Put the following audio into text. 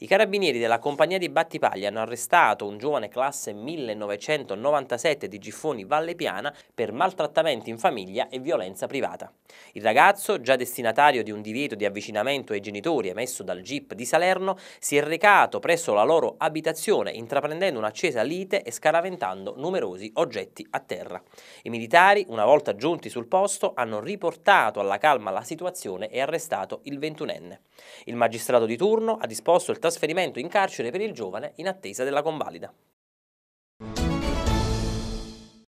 I carabinieri della compagnia di Battipaglia hanno arrestato un giovane classe 1997 di Giffoni Valle Piana per maltrattamenti in famiglia e violenza privata. Il ragazzo, già destinatario di un divieto di avvicinamento ai genitori emesso dal GIP di Salerno, si è recato presso la loro abitazione intraprendendo un'accesa lite e scaraventando numerosi oggetti a terra. I militari, una volta giunti sul posto, hanno riportato alla calma la situazione e arrestato il ventunenne. Il magistrato di turno ha disposto il Trasferimento in carcere per il giovane in attesa della convalida.